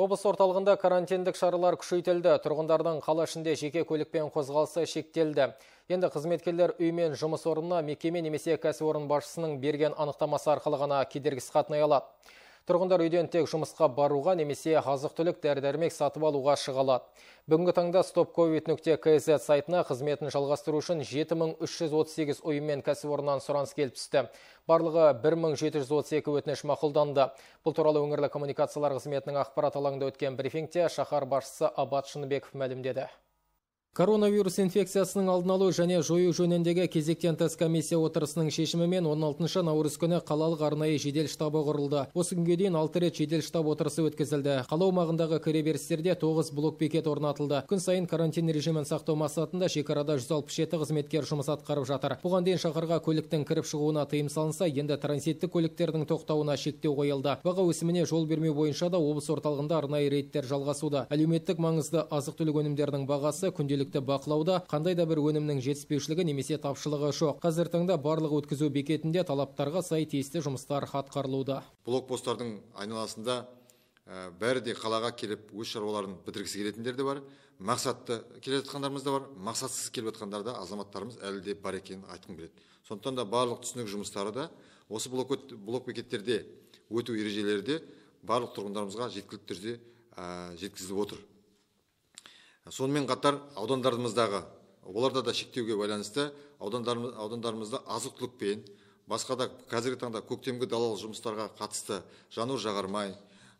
Облыс орталығында карантиндік шаралар күшейтілді. Тұрғындардың қала ішінде жеке көлікпен қозғалысы шектелді. Енді қызметкерлер үймен жұмыс орнына мекеме немесе орын басшысының берген анықтамасы арқылы ғана кедергісіз қатынай алады Тұрғындар үйден тек жұмысқа баруға немесе ғазық түлік дәрі дәрмек сатып алуға шығалады. Бүгінгі таңда stopcovid.kz сайтына қызметін жалғастыру үшін 7338 ойымен мен кәсіпорыннан сұраныс келіп түсті. Барлығы 1732 өтініш мақұлданды. Бұл туралы өңірлік коммуникациялар қызметінің ақпарат алаңында өткен брифингте шаһар басшысы Абат Шыныбеков мәлімдеді коронавирус инфекциясының алдын алу және жою жөніндегі кезектен тыс комиссия отырысының шешімімен 16 наурыз күні қалалық арнайы жедел штабы құрылды осы күнге дейін алты рет жедел штаб отырысы өткізілді қала аумағындағы кіреберістерде тоғыз блок бекет орнатылды күн сайын карантин режимін сақтау мақсатында шекарада 167 қызметкер жұмыс атқарып жатыр бұған дейін шаһарға көліктің кіріп шығуына тыйым салынса енді транзиттік көліктердің тоқтауына шектеу қойылды баға өсіміне жол бермеу бойынша да облыс орталығында арнайы рейдтер жалғасуда әлеуметтік маңызды азық түлік өнімдерінің бағасы күнделік күнделікті бақылауда қандай да бір өнімнің жетіспеушілігі немесе тапшылығы жоқ қазіргі таңда барлық өткізу бекетінде талаптарға сай тиісті жұмыстар атқарылуда блокпосттардың айналасында ә, бәрі де қалаға келіп өз шаруаларын бітіргісі келетіндер де бар мақсатты келе жатқандарымыз да бар мақсатсыз келіп жатқандар да азаматтарымыз әлі де бар екенін айтқым келеді сондықтан да барлық түсінік жұмыстары да осы блок, блок бекеттерде өту ережелері де барлық тұрғындарымызға жеткілікті түрде ә, жеткізіліп отыр сонымен қатар аудандарымыздағы оларда да шектеуге байланысты аудандарымыз, аудандарымызда азық түлікпен басқа да қазіргі таңда көктемгі далалық жұмыстарға қатысты жануар жағармай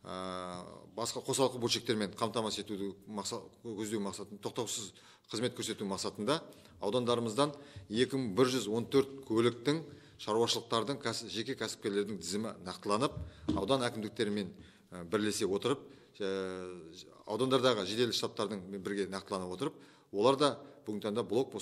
ә, басқа қосалқы бөлшектермен қамтамасыз етуді мақсат, көздеу мақсатын тоқтаусыз қызмет көрсету мақсатында аудандарымыздан 2114 көліктің шаруашылықтардың жеке кәсіпкерлердің тізімі нақтыланып аудан әкімдіктерімен бірлесе отырып Э, аудандардағы жедел штабтардың бірге нақтылана отырып олар да бүгінгі таңда блок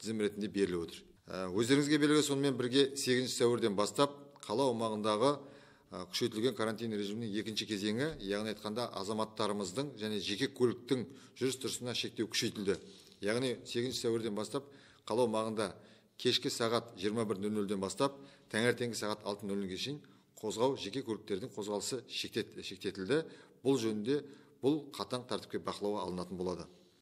тізім ретінде беріліп отыр э, өздеріңізге белгілі сонымен бірге сегізінші сәуірден бастап қала аумағындағы э, күшейтілген карантин режимінің екінші кезеңі яғни айтқанда азаматтарымыздың және жеке көліктің жүріс тұрысына шектеу күшейтілді яғни сегізінші сәуірден бастап қала аумағында кешкі сағат жиырма бір нөл нөлден бастап таңертеңгі сағат алты нөл нөлге шейін қозғау жеке көліктердің қозғалысы шектетілді бұл жөнінде бұл қатаң тәртіпке бақылауға алынатын болады